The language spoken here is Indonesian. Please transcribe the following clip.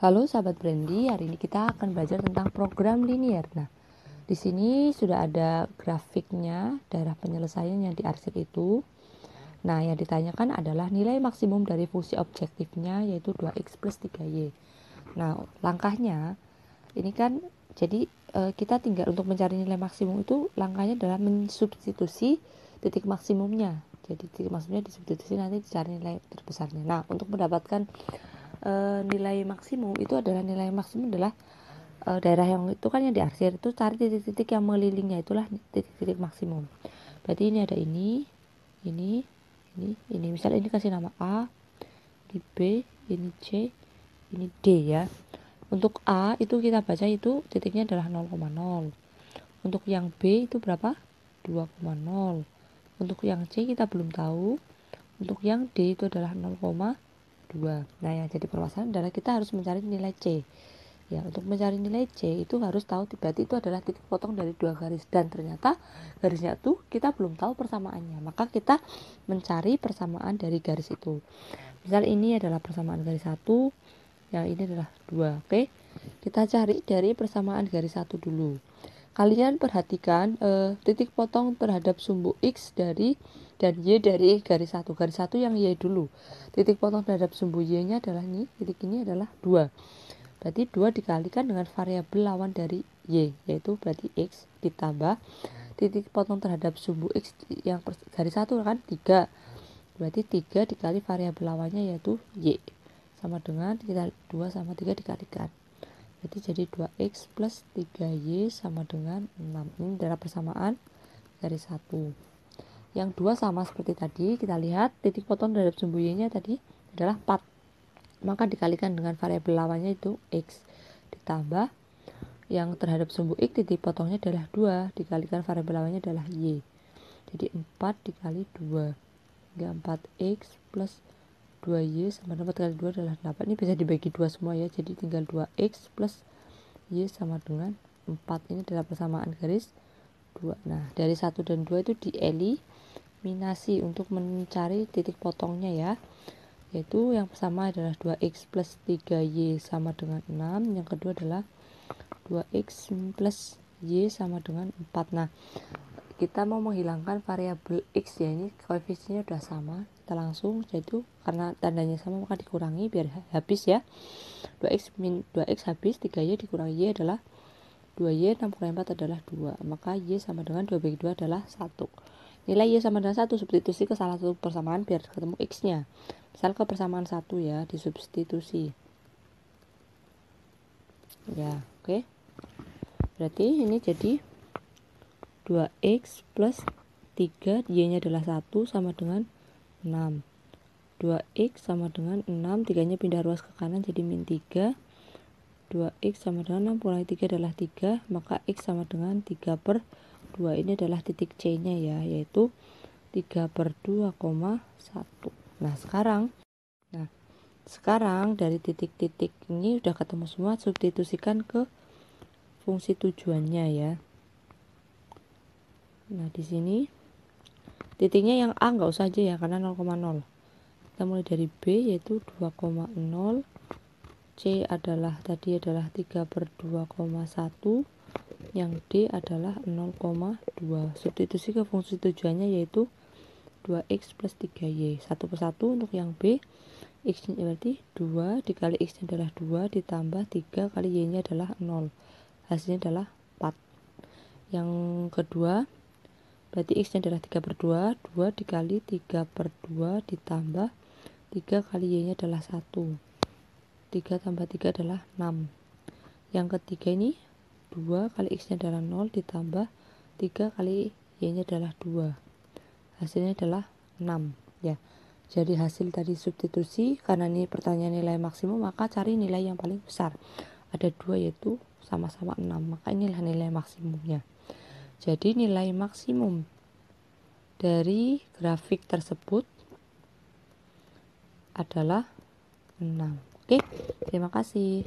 Halo sahabat Brandy, hari ini kita akan belajar tentang program linier. Nah, di sini sudah ada grafiknya, daerah penyelesaian yang diarsip itu. Nah, yang ditanyakan adalah nilai maksimum dari fungsi objektifnya yaitu 2x plus 3y. Nah, langkahnya ini kan jadi e, kita tinggal untuk mencari nilai maksimum itu langkahnya adalah mensubstitusi titik maksimumnya. Jadi titik maksimumnya disubstitusi nanti dicari nilai terbesarnya. Nah, untuk mendapatkan e, nilai maksimum itu adalah nilai maksimum adalah e, daerah yang itu kan yang diarsir itu cari titik-titik yang melilingnya itulah titik-titik maksimum berarti ini ada ini ini ini ini misalnya ini kasih nama A ini B ini C ini D ya untuk A itu kita baca itu titiknya adalah 0,0 untuk yang B itu berapa 2,0 untuk yang C kita belum tahu untuk yang D itu adalah 0,0 2. Nah, yang jadi permasalahan adalah kita harus mencari nilai C. Ya, untuk mencari nilai C itu harus tahu berarti itu adalah titik potong dari dua garis dan ternyata garisnya itu kita belum tahu persamaannya. Maka kita mencari persamaan dari garis itu. Misal ini adalah persamaan garis 1, yang ini adalah 2. Oke. Kita cari dari persamaan garis 1 dulu. Kalian perhatikan e, titik potong terhadap sumbu X dari dan Y dari garis satu Garis satu yang Y dulu. Titik potong terhadap sumbu Y-nya adalah ini, titik ini adalah dua Berarti dua dikalikan dengan variabel lawan dari Y, yaitu berarti X ditambah titik potong terhadap sumbu X yang garis satu kan tiga Berarti tiga dikali variabel lawannya yaitu Y. Sama dengan kita dua sama tiga dikalikan berarti jadi 2x plus 3y sama dengan 6 ini adalah persamaan dari 1 yang 2 sama seperti tadi kita lihat titik potong terhadap sumbu y nya tadi adalah 4 maka dikalikan dengan variabel lawannya itu x ditambah yang terhadap sumbu x titik potongnya adalah 2 dikalikan variabel lawannya adalah y jadi 4 dikali 2 4x plus 2y sama dengan 4 kali 2 adalah 8 ini bisa dibagi 2 semua ya jadi tinggal 2x plus y sama dengan 4 ini adalah persamaan garis 2 nah dari 1 dan 2 itu dieliminasi untuk mencari titik potongnya ya yaitu yang pertama adalah 2x plus 3y sama dengan 6 yang kedua adalah 2x plus y sama dengan 4 nah kita mau menghilangkan variabel x ya ini koefisiennya sudah sama kita langsung yaitu karena tandanya sama maka dikurangi biar habis ya 2x min 2x habis 3y dikurangi y adalah 2y 6 kurang 4 adalah 2 maka y sama dengan 2 bagi 2 adalah 1 nilai y sama dengan 1 substitusi ke salah satu persamaan biar ketemu x nya misal ke persamaan 1 ya disubstitusi ya oke okay. berarti ini jadi 2x plus 3 y nya adalah 1 sama dengan 6. 2x sama dengan 6, 3-nya pindah ruas ke kanan jadi min 3. 2x sama dengan 6 kurangi 3 adalah 3, maka x sama dengan 3 per 2. Ini adalah titik C-nya ya, yaitu 3 per 2,1. Nah, sekarang, nah, sekarang dari titik-titik ini sudah ketemu semua, substitusikan ke fungsi tujuannya ya. Nah, di sini titiknya yang A nggak usah aja ya karena 0,0 kita mulai dari B yaitu 2,0 C adalah tadi adalah 3 per 2,1 yang D adalah 0,2 substitusi ke fungsi tujuannya yaitu 2x plus 3y 1 per 1 untuk yang B x nya berarti 2 dikali x nya adalah 2 ditambah 3 kali y nya adalah 0 hasilnya adalah 4 yang kedua berarti x nya adalah 3 per 2 2 dikali 3 per 2 ditambah 3 kali y nya adalah 1 3 tambah 3 adalah 6 yang ketiga ini 2 kali x nya adalah 0 ditambah 3 kali y nya adalah 2 hasilnya adalah 6 ya jadi hasil tadi substitusi karena ini pertanyaan nilai maksimum maka cari nilai yang paling besar ada dua yaitu sama-sama 6 maka inilah nilai maksimumnya jadi nilai maksimum dari grafik tersebut adalah 6. Oke, terima kasih.